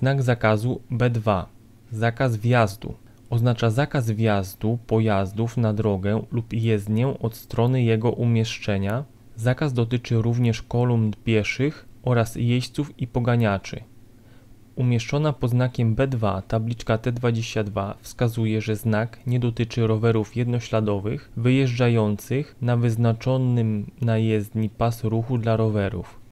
Znak zakazu B2 zakaz wjazdu oznacza zakaz wjazdu pojazdów na drogę lub jezdnię od strony jego umieszczenia. Zakaz dotyczy również kolumn pieszych oraz jeźdźców i poganiaczy. Umieszczona pod znakiem B2 tabliczka T22 wskazuje, że znak nie dotyczy rowerów jednośladowych wyjeżdżających na wyznaczonym na jezdni pas ruchu dla rowerów.